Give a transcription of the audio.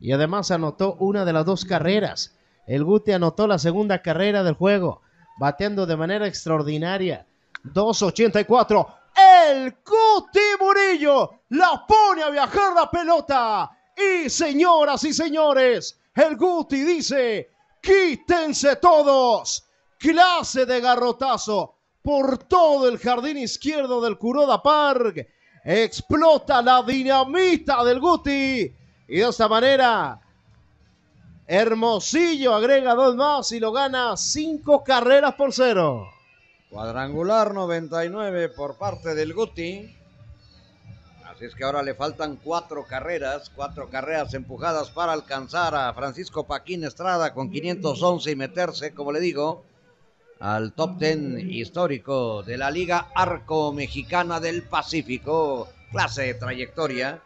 y además anotó una de las dos carreras. El Guti anotó la segunda carrera del juego, bateando de manera extraordinaria. 2.84. El Guti Murillo la pone a viajar la pelota. Y señoras y señores, el Guti dice, quítense todos. Clase de garrotazo por todo el jardín izquierdo del Curoda Park. Explota la dinamita del Guti y de esta manera, Hermosillo agrega dos más y lo gana cinco carreras por cero. Cuadrangular 99 por parte del Guti. Así es que ahora le faltan cuatro carreras, cuatro carreras empujadas para alcanzar a Francisco Paquín Estrada con 511 y meterse, como le digo, al top ten histórico de la Liga Arco Mexicana del Pacífico. Clase trayectoria